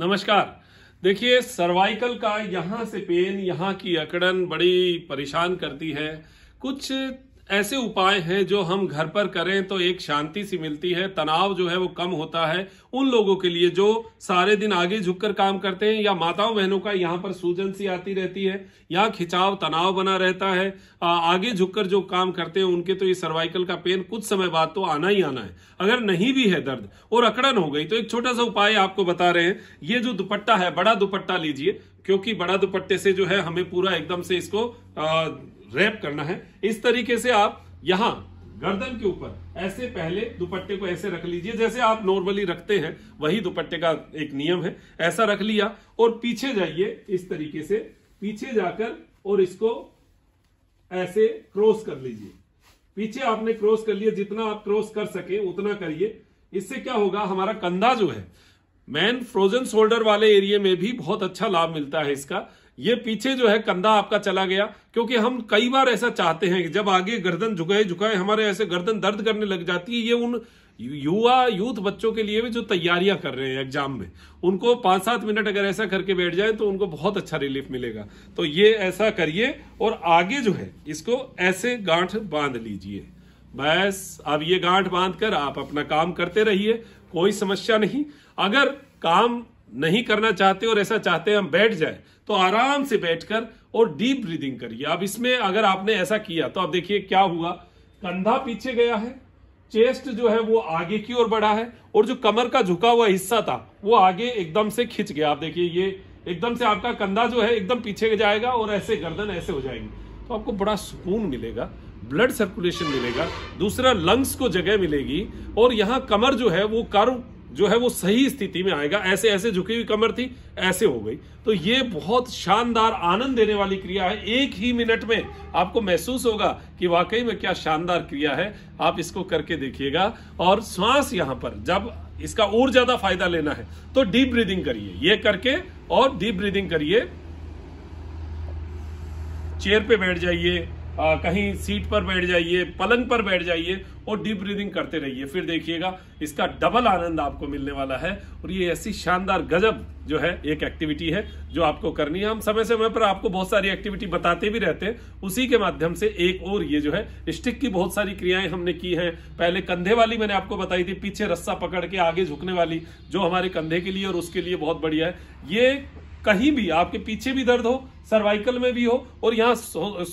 नमस्कार देखिए सर्वाइकल का यहाँ से पेन यहाँ की अकड़न बड़ी परेशान करती है कुछ ऐसे उपाय हैं जो हम घर पर करें तो एक शांति सी मिलती है तनाव जो है वो कम होता है उन लोगों के लिए जो सारे दिन आगे झुककर काम करते हैं या माताओं बहनों का यहाँ पर सूजन सी आती रहती है यहाँ खिंचाव तनाव बना रहता है आगे झुककर जो काम करते हैं उनके तो ये सर्वाइकल का पेन कुछ समय बाद तो आना ही आना है अगर नहीं भी है दर्द और अकड़न हो गई तो एक छोटा सा उपाय आपको बता रहे हैं ये जो दुपट्टा है बड़ा दुपट्टा लीजिए क्योंकि बड़ा दुपट्टे से जो है हमें पूरा एकदम से इसको रैप करना है इस तरीके से आप यहां गर्दन के ऊपर ऐसे पहले दुपट्टे को ऐसे रख लीजिए जैसे आप नॉर्मली रखते हैं वही दुपट्टे का एक नियम है ऐसा रख लिया और पीछे जाइए इस तरीके से पीछे जाकर और इसको ऐसे क्रॉस कर लीजिए पीछे आपने क्रॉस कर लिया जितना आप क्रॉस कर सके उतना करिए इससे क्या होगा हमारा कंधा जो है मैन फ्रोजन शोल्डर वाले एरिया में भी बहुत अच्छा लाभ मिलता है इसका ये पीछे जो है कंधा आपका चला गया क्योंकि हम कई बार ऐसा चाहते हैं कि जब आगे गर्दन झुकाए झुकाए हमारे ऐसे गर्दन दर्द करने लग जाती है ये उन युवा यूथ बच्चों के लिए भी जो तैयारियां कर रहे हैं एग्जाम में उनको पांच सात मिनट अगर ऐसा करके बैठ जाए तो उनको बहुत अच्छा रिलीफ मिलेगा तो ये ऐसा करिए और आगे जो है इसको ऐसे गांठ बांध लीजिए बस अब ये गांठ बांध कर आप अपना काम करते रहिए कोई समस्या नहीं अगर काम नहीं करना चाहते और ऐसा चाहते हम बैठ जाए तो आराम से बैठकर और डीप ब्रीदिंग करिए अब इसमें अगर आपने ऐसा किया तो आप देखिए क्या हुआ कंधा पीछे गया है चेस्ट जो है वो आगे की ओर बढ़ा है और जो कमर का झुका हुआ हिस्सा था वो आगे एकदम से खिंच गया आप देखिए ये एकदम से आपका कंधा जो है एकदम पीछे जाएगा और ऐसे गर्दन ऐसे हो जाएंगे तो आपको बड़ा सुकून मिलेगा ब्लड सर्कुलेशन मिलेगा दूसरा लंग्स को जगह मिलेगी और यहाँ कमर जो है वो कर्व जो है वो सही स्थिति में आएगा ऐसे ऐसे झुकी हुई कमर थी ऐसे हो गई तो ये बहुत शानदार आनंद देने वाली क्रिया है एक ही मिनट में आपको महसूस होगा कि वाकई में क्या शानदार क्रिया है आप इसको करके देखिएगा और श्वास यहां पर जब इसका और ज्यादा फायदा लेना है तो डीप ब्रीदिंग करिए ये करके और डीप ब्रीदिंग करिए चेयर पे बैठ जाइए आ, कहीं सीट पर बैठ जाइए पलंग पर बैठ जाइए और डीप ब्रीदिंग करते रहिए फिर देखिएगा इसका डबल आनंद आपको मिलने वाला है और ये ऐसी शानदार गजब जो है एक एक्टिविटी है जो आपको करनी है हम समय समय पर आपको बहुत सारी एक्टिविटी बताते भी रहते हैं उसी के माध्यम से एक और ये जो है स्टिक की बहुत सारी क्रियाएं हमने की है पहले कंधे वाली मैंने आपको बताई थी पीछे रस्सा पकड़ के आगे झुकने वाली जो हमारे कंधे के लिए और उसके लिए बहुत बढ़िया है ये कहीं भी आपके पीछे भी दर्द हो सर्वाइकल में भी हो और यहाँ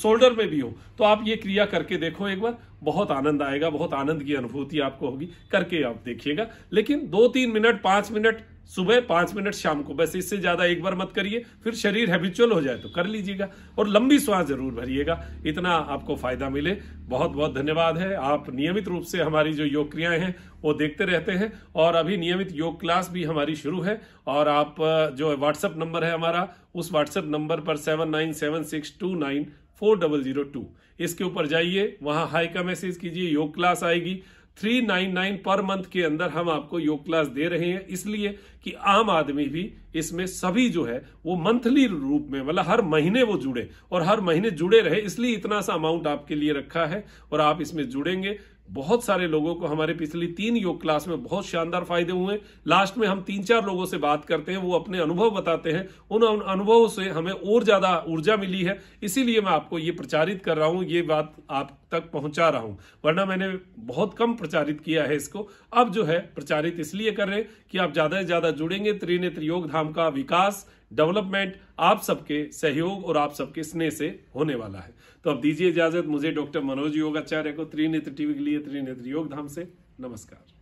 शोल्डर में भी हो तो आप ये क्रिया करके देखो एक बार बहुत आनंद आएगा बहुत आनंद की अनुभूति आपको होगी करके आप देखिएगा लेकिन दो तीन मिनट पांच मिनट सुबह पांच मिनट शाम को बस इससे ज्यादा एक बार मत करिए फिर शरीर हैबिचुअल हो जाए तो कर लीजिएगा और लंबी श्वास जरूर भरिएगा इतना आपको फायदा मिले बहुत बहुत धन्यवाद है आप नियमित रूप से हमारी जो योग क्रियाएं हैं वो देखते रहते हैं और अभी नियमित योग क्लास भी हमारी शुरू है और आप जो व्हाट्सएप नंबर है हमारा उस व्हाट्सएप नंबर पर seven nine seven six two nine four double zero two इसके ऊपर जाइए वहां हाई का मैसेज कीजिए योग क्लास आएगी 399 पर मंथ के अंदर हम आपको योग क्लास दे रहे हैं इसलिए कि आम आदमी भी इसमें सभी जो है वो मंथली रूप में मतलब हर महीने वो जुड़े और हर महीने जुड़े रहे इसलिए इतना सा अमाउंट आपके लिए रखा है और आप इसमें जुड़ेंगे बहुत सारे लोगों को हमारे पिछली तीन योग क्लास में बहुत शानदार फायदे हुए लास्ट में हम तीन चार लोगों से बात करते हैं वो अपने अनुभव बताते हैं उन अनुभवों से हमें और ज्यादा ऊर्जा मिली है इसीलिए मैं आपको ये प्रचारित कर रहा हूं ये बात आप तक पहुंचा रहा हूं वरना मैंने बहुत कम प्रचारित किया है इसको अब जो है प्रचारित इसलिए कर रहे हैं कि आप ज्यादा से ज्यादा जुड़ेंगे त्रिनेत्र योग धाम का विकास डेवलपमेंट आप सबके सहयोग और आप सबके स्नेह से होने वाला है तो अब दीजिए इजाजत मुझे डॉक्टर मनोज योगाचार्य को त्रिनेत्र टीवी के लिए त्रिनेत्र योग धाम से नमस्कार